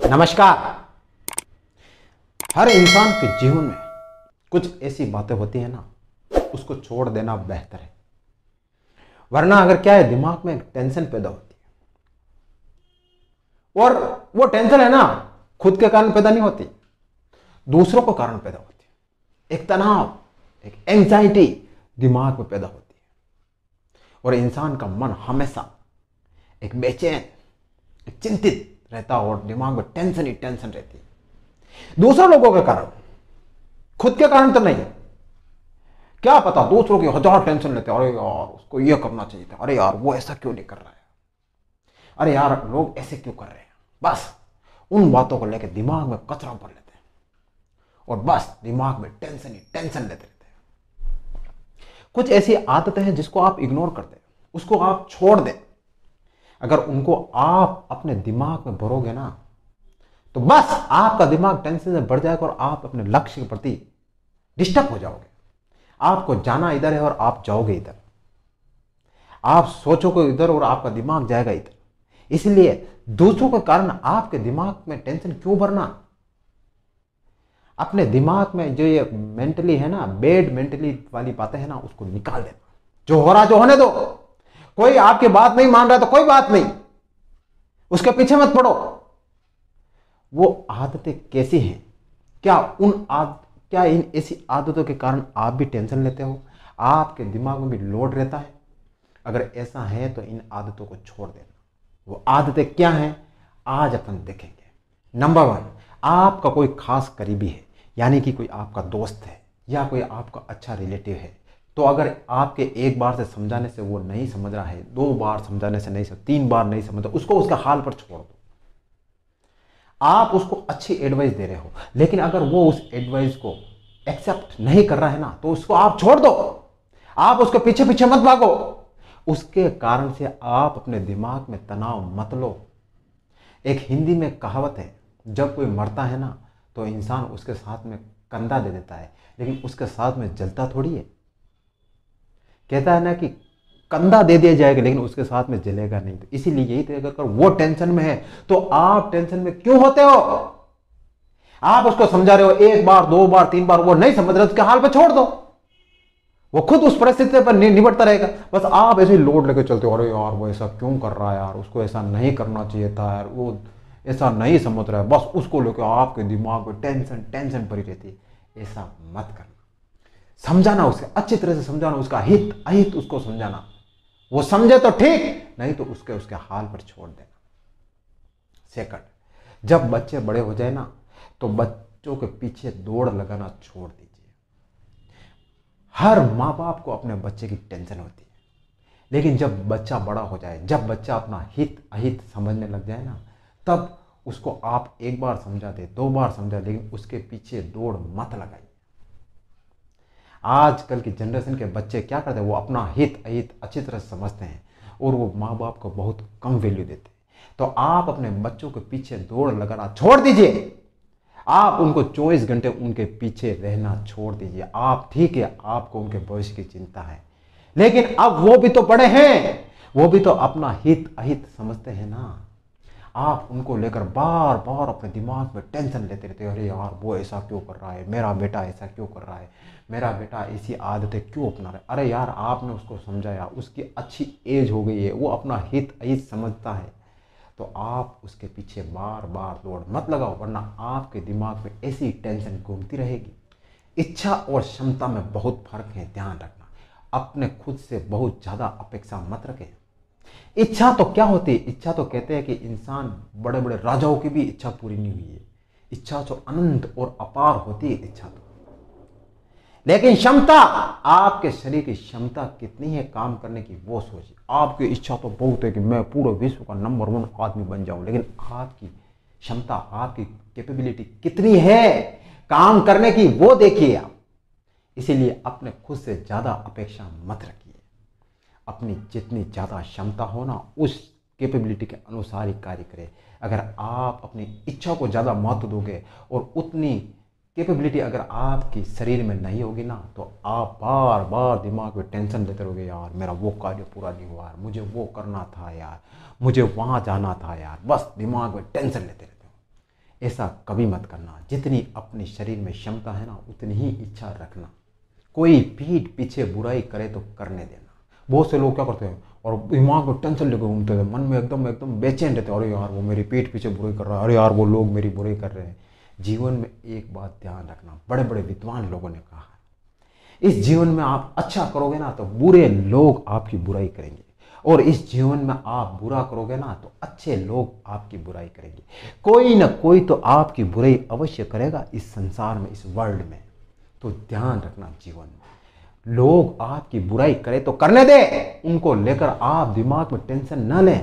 नमस्कार हर इंसान के जीवन में कुछ ऐसी बातें होती है ना उसको छोड़ देना बेहतर है वरना अगर क्या है दिमाग में टेंशन पैदा होती है और वो टेंशन है ना खुद के कारण पैदा नहीं होती दूसरों को कारण पैदा होती है एक तनाव एक एंजाइटी दिमाग में पैदा होती है और इंसान का मन हमेशा एक बेचैन एक चिंतित रहता और दिमाग में टेंशन ही टेंशन रहती दूसरे लोगों के कारण खुद के कारण तो नहीं क्या पता दूसरों की हजार टेंशन लेते अरे यार उसको ये करना चाहिए था अरे यार वो ऐसा क्यों नहीं कर रहा है अरे यार लोग ऐसे क्यों कर रहे हैं बस उन बातों को लेकर दिमाग में कचरा भर लेते हैं और बस दिमाग में टेंशन ही टेंशन लेते रहते हैं कुछ ऐसी आदतें हैं जिसको आप इग्नोर कर दें उसको आप छोड़ दें अगर उनको आप अपने दिमाग में भरोगे ना तो बस आपका दिमाग टेंशन से बढ़ जाएगा और आप अपने लक्ष्य के प्रति डिस्टर्ब हो जाओगे आपको जाना इधर है और आप जाओगे इधर आप सोचोगे इधर और आपका दिमाग जाएगा इधर इसलिए दूसरों के कारण आपके दिमाग में टेंशन क्यों भरना अपने दिमाग में जो ये मेंटली है ना बेड मेंटली वाली बातें है ना उसको निकाल देना जो हो रहा जो होने दो कोई आपकी बात नहीं मान रहा तो कोई बात नहीं उसके पीछे मत पड़ो वो आदतें कैसी हैं क्या उन आद क्या इन ऐसी आदतों के कारण आप भी टेंशन लेते हो आपके दिमाग में भी लोड रहता है अगर ऐसा है तो इन आदतों को छोड़ देना वो आदतें क्या हैं आज अपन देखेंगे नंबर वन आपका कोई खास करीबी है यानी कि कोई आपका दोस्त है या कोई आपका अच्छा रिलेटिव है तो अगर आपके एक बार से समझाने से वो नहीं समझ रहा है दो बार समझाने से नहीं समझ तीन बार नहीं समझ रहा उसको उसके हाल पर छोड़ दो आप उसको अच्छी एडवाइस दे रहे हो लेकिन अगर वो उस एडवाइस को एक्सेप्ट नहीं कर रहा है ना तो उसको आप छोड़ दो आप उसके पीछे पीछे मत भागो उसके कारण से आप अपने दिमाग में तनाव मत लो एक हिंदी में कहावत है जब कोई मरता है ना तो इंसान उसके साथ में कंधा दे देता है लेकिन उसके साथ में जलता थोड़ी है कहता है ना कि कंधा दे दिया जाएगा लेकिन उसके साथ में जलेगा नहीं तो इसीलिए यही तय तो कर वो टेंशन में है तो आप टेंशन में क्यों होते हो आप उसको समझा रहे हो एक बार दो बार तीन बार वो नहीं समझ रहे उसके हाल पर छोड़ दो वो खुद उस परिस्थिति पर निबटता रहेगा बस आप ऐसे लोड लेके चलते हो अरे यार वो ऐसा क्यों कर रहा है यार उसको ऐसा नहीं करना चाहिए था यार वो ऐसा नहीं समझ रहा है बस उसको लेके आपके दिमाग में टेंशन टेंशन पड़ी रहती है ऐसा मत करना समझाना उसे अच्छी तरह से समझाना उसका हित अहित उसको समझाना वो समझे तो ठीक नहीं तो उसके उसके हाल पर छोड़ देना सेकंड जब बच्चे बड़े हो जाए ना तो बच्चों के पीछे दौड़ लगाना छोड़ दीजिए हर माँ बाप को अपने बच्चे की टेंशन होती है लेकिन जब बच्चा बड़ा हो जाए जब बच्चा अपना हित अहित समझने लग जाए ना तब उसको आप एक बार समझा दे दो बार समझा लेकिन उसके पीछे दौड़ मत लगाइए आजकल की जनरेशन के बच्चे क्या करते हैं वो अपना हित अहित अच्छी तरह समझते हैं और वो माँ बाप को बहुत कम वैल्यू देते हैं तो आप अपने बच्चों के पीछे दौड़ लगाना छोड़ दीजिए आप उनको चौबीस घंटे उनके पीछे रहना छोड़ दीजिए आप ठीक है आपको उनके भविष्य की चिंता है लेकिन अब वो भी तो बड़े हैं वो भी तो अपना हित अहित समझते हैं ना आप उनको लेकर बार बार अपने दिमाग में टेंशन लेते रहते हो अरे यार वो ऐसा क्यों कर रहा है मेरा बेटा ऐसा क्यों कर रहा है मेरा बेटा ऐसी आदतें क्यों अपना रहा है अरे यार आपने उसको समझाया उसकी अच्छी एज हो गई है वो अपना हित अहित समझता है तो आप उसके पीछे बार बार दौड़ मत लगाओ वरना आपके दिमाग में ऐसी टेंशन घूमती रहेगी इच्छा और क्षमता में बहुत फर्क है ध्यान रखना अपने खुद से बहुत ज़्यादा अपेक्षा मत रखें इच्छा तो क्या होती है इच्छा तो कहते हैं कि इंसान बड़े बड़े राजाओं की भी इच्छा पूरी नहीं हुई है इच्छा तो अनंत और अपार होती है इच्छा तो लेकिन क्षमता आपके शरीर की क्षमता कितनी है काम करने की वो सोचिए आपकी इच्छा तो बहुत है कि मैं पूरे विश्व का नंबर वन आदमी बन जाऊं लेकिन आपकी क्षमता आपकी कैपेबिलिटी कितनी है काम करने की वो देखिए आप इसीलिए अपने खुद से ज़्यादा अपेक्षा मत रखिए अपनी जितनी ज़्यादा क्षमता हो ना उस कैपेबिलिटी के अनुसार ही कार्य करें अगर आप अपनी इच्छा को ज़्यादा महत्व दोगे और उतनी कैपेबिलिटी अगर आपके शरीर में नहीं होगी ना तो आप बार बार दिमाग में टेंशन लेते रहोगे यार मेरा वो कार्य पूरा नहीं हुआ यार मुझे वो करना था यार मुझे वहाँ जाना था यार बस दिमाग में टेंशन लेते रहते हो ऐसा कभी मत करना जितनी अपने शरीर में क्षमता है ना उतनी ही इच्छा रखना कोई पीठ पीछे बुराई करे तो करने देना बहुत से लोग क्या करते हैं और दिमाग में टेंशन लेकर घूमते थे मन में एकदम एकदम बेचैन रहते अरे यार वो मेरी पीठ पीछे बुराई कर रहा है अरे यार वो लोग मेरी बुराई कर रहे हैं जीवन में एक बात ध्यान रखना बड़े बड़े विद्वान लोगों ने कहा है इस जीवन में आप अच्छा करोगे ना तो बुरे लोग आपकी बुराई करेंगे और इस जीवन में आप बुरा करोगे ना तो अच्छे लोग आपकी बुराई करेंगे कोई ना कोई तो आपकी बुराई अवश्य करेगा इस संसार में इस वर्ल्ड में तो ध्यान रखना जीवन में लोग आपकी बुराई करें तो करने दें उनको लेकर आप दिमाग में टेंशन न लें